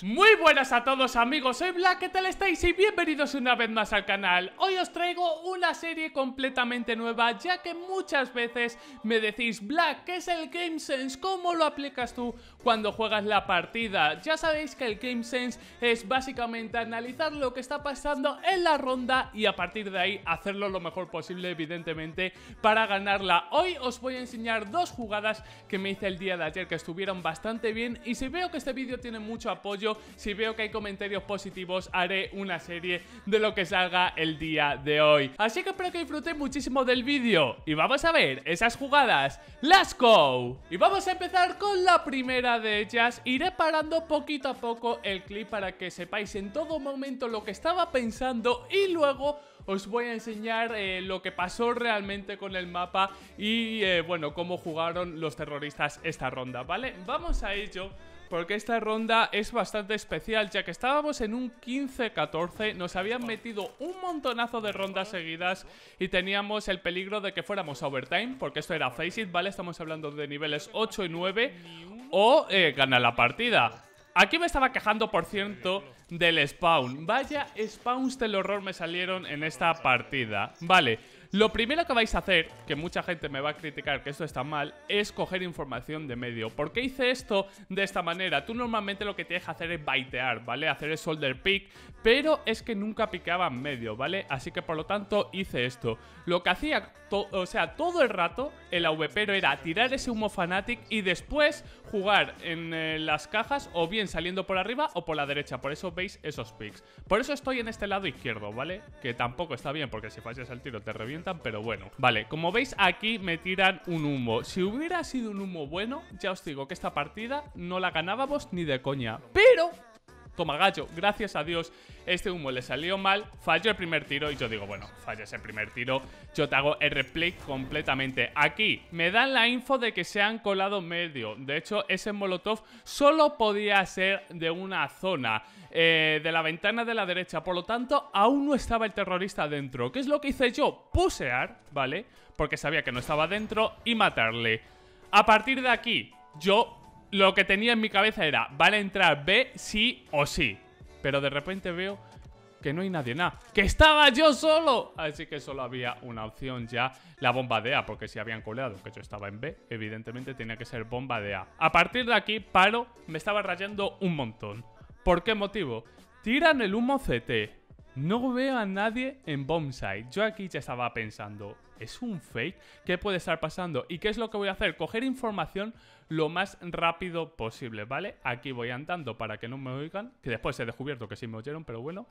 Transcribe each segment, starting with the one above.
Muy buenas a todos amigos, soy Black, ¿qué tal estáis? Y bienvenidos una vez más al canal Hoy os traigo una serie completamente nueva Ya que muchas veces me decís Black, ¿qué es el Game Sense? ¿Cómo lo aplicas tú cuando juegas la partida? Ya sabéis que el Game Sense es básicamente analizar lo que está pasando en la ronda Y a partir de ahí hacerlo lo mejor posible evidentemente para ganarla Hoy os voy a enseñar dos jugadas que me hice el día de ayer que estuvieron bastante bien Y si veo que este vídeo tiene mucho apoyo si veo que hay comentarios positivos, haré una serie de lo que salga el día de hoy. Así que espero que disfrutéis muchísimo del vídeo y vamos a ver esas jugadas. ¡Las go! Y vamos a empezar con la primera de ellas. Iré parando poquito a poco el clip para que sepáis en todo momento lo que estaba pensando y luego os voy a enseñar eh, lo que pasó realmente con el mapa y eh, bueno, cómo jugaron los terroristas esta ronda, ¿vale? Vamos a ello porque esta ronda es bastante especial, ya que estábamos en un 15-14, nos habían metido un montonazo de rondas seguidas y teníamos el peligro de que fuéramos overtime, porque esto era face it, ¿vale? Estamos hablando de niveles 8 y 9, o eh, gana la partida. Aquí me estaba quejando, por ciento del spawn. Vaya spawns del horror me salieron en esta partida. Vale. Lo primero que vais a hacer, que mucha gente me va a criticar que esto está mal, es coger información de medio. ¿Por qué hice esto de esta manera? Tú normalmente lo que tienes que hacer es baitear, ¿vale? Hacer el solder pick, pero es que nunca picaba en medio, ¿vale? Así que por lo tanto hice esto. Lo que hacía, o sea, todo el rato el pero era tirar ese humo Fanatic y después jugar en eh, las cajas o bien saliendo por arriba o por la derecha. Por eso veis esos picks. Por eso estoy en este lado izquierdo, ¿vale? Que tampoco está bien porque si fallas el tiro te revienta pero bueno. Vale, como veis aquí me tiran un humo. Si hubiera sido un humo bueno, ya os digo que esta partida no la ganábamos ni de coña. Pero Toma gallo, gracias a Dios, este humo le salió mal, falló el primer tiro y yo digo, bueno, fallas el primer tiro, yo te hago el replay completamente. Aquí me dan la info de que se han colado medio, de hecho ese molotov solo podía ser de una zona, eh, de la ventana de la derecha, por lo tanto aún no estaba el terrorista dentro. ¿Qué es lo que hice yo? Pusear, ¿vale? Porque sabía que no estaba dentro y matarle. A partir de aquí, yo lo que tenía en mi cabeza era, vale entrar B sí o sí. Pero de repente veo que no hay nadie nada, que estaba yo solo. Así que solo había una opción ya, la bomba de A, porque si habían coleado que yo estaba en B, evidentemente tenía que ser bomba de A. A partir de aquí, paro, me estaba rayando un montón. ¿Por qué motivo? Tiran el humo CT, no veo a nadie en Bombside. Yo aquí ya estaba pensando, ¿es un fake? ¿Qué puede estar pasando? ¿Y qué es lo que voy a hacer? Coger información lo más rápido posible, ¿vale? Aquí voy andando para que no me oigan, que después he descubierto que sí me oyeron, pero bueno.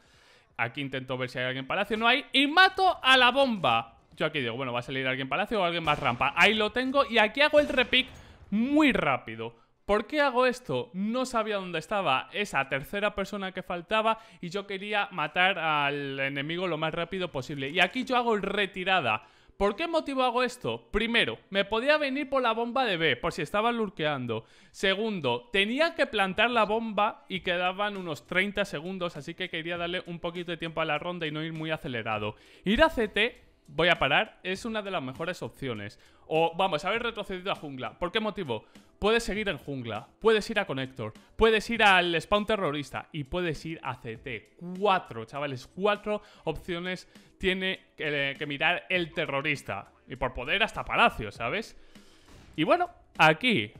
Aquí intento ver si hay alguien en palacio, no hay. Y mato a la bomba. Yo aquí digo, bueno, va a salir alguien palacio o alguien más rampa. Ahí lo tengo y aquí hago el repick muy rápido. ¿Por qué hago esto? No sabía dónde estaba esa tercera persona que faltaba y yo quería matar al enemigo lo más rápido posible. Y aquí yo hago retirada. ¿Por qué motivo hago esto? Primero, me podía venir por la bomba de B, por si estaba lurqueando. Segundo, tenía que plantar la bomba y quedaban unos 30 segundos, así que quería darle un poquito de tiempo a la ronda y no ir muy acelerado. Ir a CT, voy a parar, es una de las mejores opciones. O vamos, haber retrocedido a jungla. ¿Por qué motivo? puedes seguir en jungla, puedes ir a Connector, puedes ir al spawn terrorista y puedes ir a CT. Cuatro, chavales, cuatro opciones tiene eh, que, mirar el terrorista. Y por poder hasta Palacio, ¿sabes? Y bueno, aquí,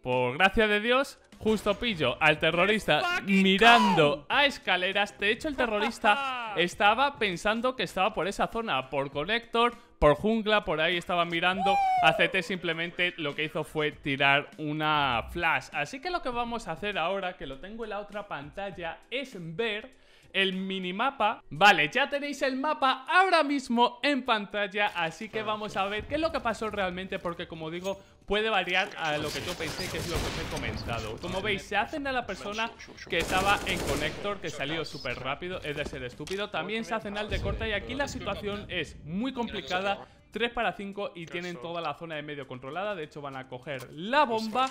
por gracia de Dios, Justo pillo al terrorista mirando a escaleras. De hecho, el terrorista estaba pensando que estaba por esa zona, por conector, por jungla, por ahí estaba mirando. ACT simplemente lo que hizo fue tirar una flash. Así que lo que vamos a hacer ahora, que lo tengo en la otra pantalla, es ver el minimapa. Vale, ya tenéis el mapa ahora mismo en pantalla, así que vamos a ver qué es lo que pasó realmente, porque como digo, puede variar a lo que yo pensé que es lo que os he comentado. Como veis, se hacen a la persona que estaba en conector que salió súper rápido, es de ser estúpido. También se hacen al de corta y aquí la situación es muy complicada. 3 para 5 y tienen toda la zona de medio controlada. De hecho, van a coger la bomba.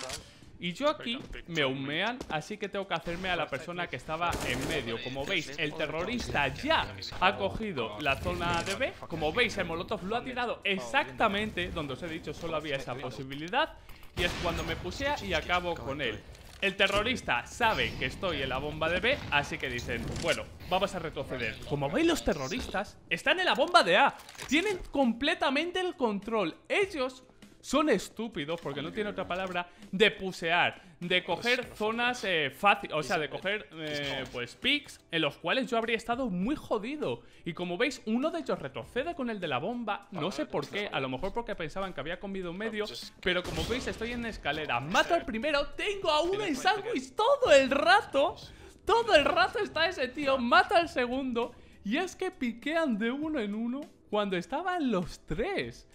Y yo aquí me humean, así que tengo que hacerme a la persona que estaba en medio. Como veis, el terrorista ya ha cogido la zona de B. Como veis, el Molotov lo ha tirado exactamente donde os he dicho solo había esa posibilidad. Y es cuando me pusea y acabo con él. El terrorista sabe que estoy en la bomba de B, así que dicen, bueno, vamos a retroceder. Como veis, los terroristas están en la bomba de A. Tienen completamente el control. Ellos son estúpidos, porque no tiene otra palabra, de pusear, de coger zonas eh, fáciles, o sea, de coger eh, pues picks en los cuales yo habría estado muy jodido. Y como veis, uno de ellos retrocede con el de la bomba, no sé por pues qué, a lo mejor porque pensaban que había comido medio, pero como veis estoy en escalera, mato al primero, tengo a uno en sándwich todo el rato, todo el rato está ese tío, mata al segundo, y es que piquean de uno en uno cuando estaban los tres.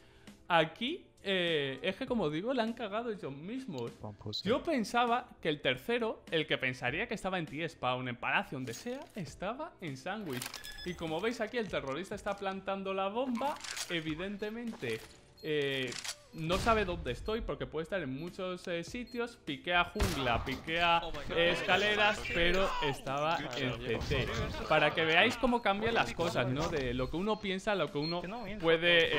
Aquí eh, es que como digo, la han cagado ellos mismos. Pues Yo pensaba que el tercero, el que pensaría que estaba en T-Spawn, en Palacio, donde sea, estaba en Sandwich. Y como veis aquí, el terrorista está plantando la bomba, evidentemente... Eh, no sabe dónde estoy porque puede estar en muchos eh, sitios. Piquea jungla, piquea oh eh, escaleras, pero estaba en CT. Para que veáis cómo cambian las cosas, ¿no? De lo que uno piensa a lo que uno puede...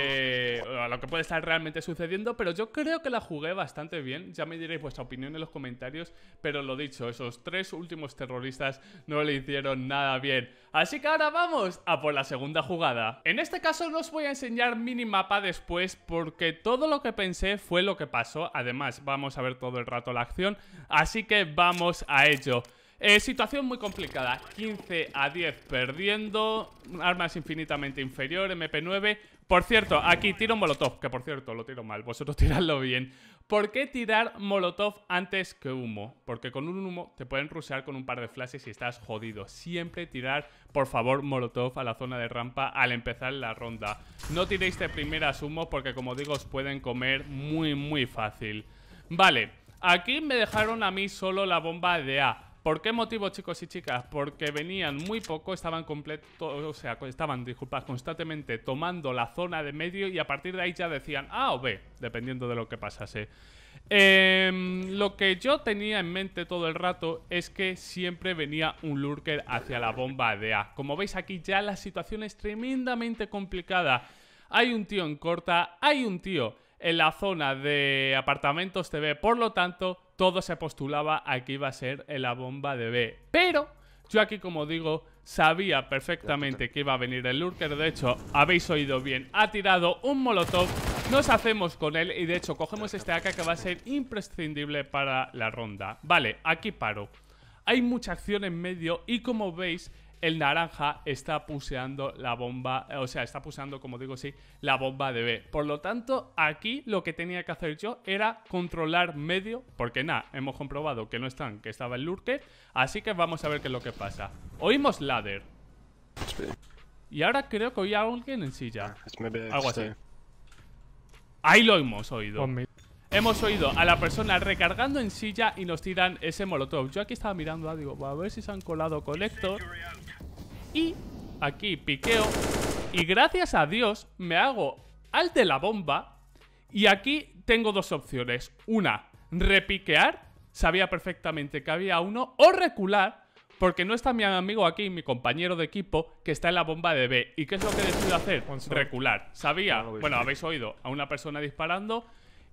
Eh, lo que puede estar realmente sucediendo, pero yo creo que la jugué bastante bien. Ya me diréis vuestra opinión en los comentarios, pero lo dicho, esos tres últimos terroristas no le hicieron nada bien. Así que ahora vamos a por la segunda jugada. En este caso no os voy a enseñar minimapa después porque todo lo que pensé fue lo que pasó. Además, vamos a ver todo el rato la acción. Así que vamos a ello. Eh, situación muy complicada, 15 a 10 perdiendo, armas infinitamente inferior, MP9. Por cierto, aquí tiro un molotov, que por cierto lo tiro mal, vosotros tiradlo bien. ¿Por qué tirar molotov antes que humo? Porque con un humo te pueden rushear con un par de flashes y estás jodido. Siempre tirar, por favor, molotov a la zona de rampa al empezar la ronda. No tiréis de primeras humo porque, como digo, os pueden comer muy, muy fácil. Vale, aquí me dejaron a mí solo la bomba de A. ¿Por qué motivo, chicos y chicas? Porque venían muy poco, estaban completos, o sea, estaban, disculpas constantemente tomando la zona de medio y a partir de ahí ya decían A o B, dependiendo de lo que pasase. Em, lo que yo tenía en mente todo el rato es que siempre venía un lurker hacia la bomba de A. Como veis aquí ya la situación es tremendamente complicada. Hay un tío en corta, hay un tío en la zona de apartamentos TV, por lo tanto todo se postulaba a que iba a ser la bomba de B. Pero yo aquí, como digo, sabía perfectamente que iba a venir el Lurker. De hecho, habéis oído bien. Ha tirado un molotov. Nos hacemos con él y de hecho cogemos este AK que va a ser imprescindible para la ronda. Vale, aquí paro. Hay mucha acción en medio y como veis el naranja está puseando la bomba, eh, o sea, está puseando, como digo, sí, la bomba de B. Por lo tanto, aquí lo que tenía que hacer yo era controlar medio, porque nada, hemos comprobado que no están, que estaba el lurker, así que vamos a ver qué es lo que pasa. Oímos ladder. Y ahora creo que oía a alguien en silla. Ah, Algo así. Ahí lo hemos oído. Hemos oído a la persona recargando en silla y nos tiran ese molotov. Yo aquí estaba mirando, ah, digo, a ver si se han colado colector. Y aquí piqueo. Y gracias a Dios me hago al de la bomba. Y aquí tengo dos opciones. Una, repiquear. Sabía perfectamente que había uno. O recular. Porque no está mi amigo aquí, mi compañero de equipo, que está en la bomba de B. ¿Y qué es lo que decido hacer? Recular. Sabía, bueno, habéis oído a una persona disparando.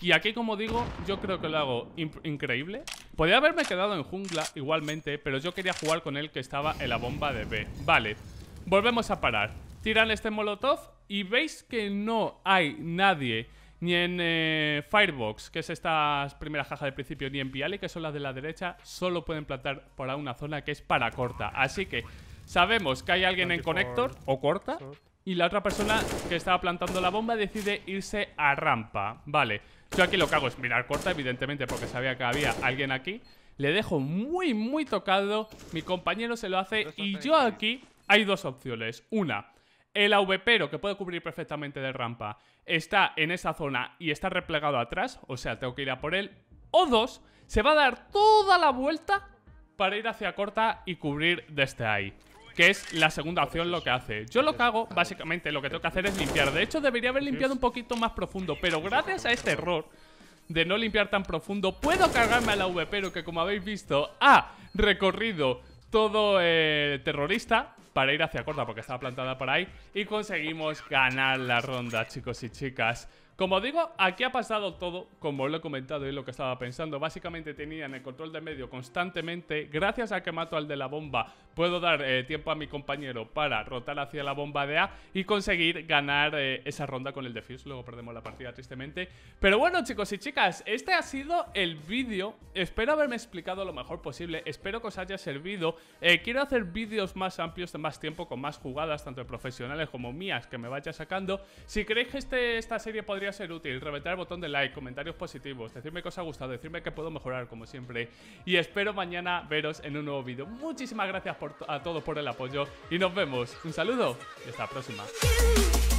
Y aquí, como digo, yo creo que lo hago increíble. Podría haberme quedado en jungla igualmente, pero yo quería jugar con el que estaba en la bomba de B. Vale, volvemos a parar. Tiran este molotov y veis que no hay nadie ni en eh, Firebox, que es estas primera caja de principio, ni en Viale, que son las de la derecha, solo pueden plantar para una zona que es para corta. Así que sabemos que hay alguien en Connector o corta y la otra persona que estaba plantando la bomba decide irse a rampa Vale, yo aquí lo que hago es mirar corta, evidentemente, porque sabía que había alguien aquí Le dejo muy, muy tocado, mi compañero se lo hace Y yo aquí hay dos opciones Una, el pero que puede cubrir perfectamente de rampa Está en esa zona y está replegado atrás O sea, tengo que ir a por él O dos, se va a dar toda la vuelta para ir hacia corta y cubrir desde ahí que es la segunda opción lo que hace. Yo lo cago básicamente, lo que tengo que hacer es limpiar. De hecho, debería haber limpiado un poquito más profundo, pero gracias a este error de no limpiar tan profundo, puedo cargarme a la V, pero que como habéis visto, ha recorrido todo terrorista para ir hacia corta porque estaba plantada por ahí y conseguimos ganar la ronda, chicos y chicas. Como digo, aquí ha pasado todo, como lo he comentado y lo que estaba pensando. Básicamente tenían el control de medio constantemente. Gracias a que mato al de la bomba, puedo dar eh, tiempo a mi compañero para rotar hacia la bomba de A y conseguir ganar eh, esa ronda con el defuse. Luego perdemos la partida, tristemente. Pero bueno, chicos y chicas, este ha sido el vídeo. Espero haberme explicado lo mejor posible. Espero que os haya servido. Eh, quiero hacer vídeos más amplios de más tiempo, con más jugadas, tanto de profesionales como mías, que me vaya sacando. Si creéis que este, esta serie podría ser útil. Reventar el botón de like, comentarios positivos, decirme que os ha gustado, decirme que puedo mejorar, como siempre. Y espero mañana veros en un nuevo vídeo. Muchísimas gracias a todos por el apoyo y nos vemos. Un saludo y hasta la próxima.